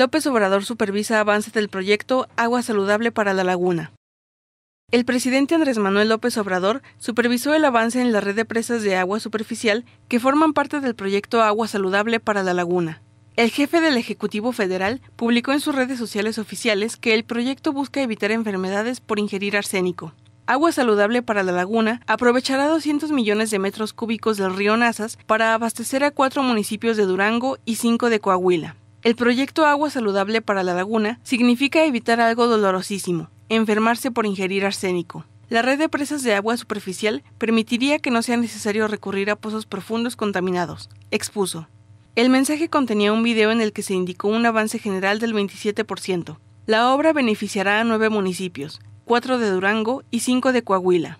López Obrador supervisa avances del proyecto Agua Saludable para la Laguna. El presidente Andrés Manuel López Obrador supervisó el avance en la red de presas de agua superficial que forman parte del proyecto Agua Saludable para la Laguna. El jefe del Ejecutivo Federal publicó en sus redes sociales oficiales que el proyecto busca evitar enfermedades por ingerir arsénico. Agua Saludable para la Laguna aprovechará 200 millones de metros cúbicos del río Nazas para abastecer a cuatro municipios de Durango y cinco de Coahuila. El proyecto Agua Saludable para la Laguna significa evitar algo dolorosísimo, enfermarse por ingerir arsénico. La red de presas de agua superficial permitiría que no sea necesario recurrir a pozos profundos contaminados, expuso. El mensaje contenía un video en el que se indicó un avance general del 27%. La obra beneficiará a nueve municipios, cuatro de Durango y cinco de Coahuila.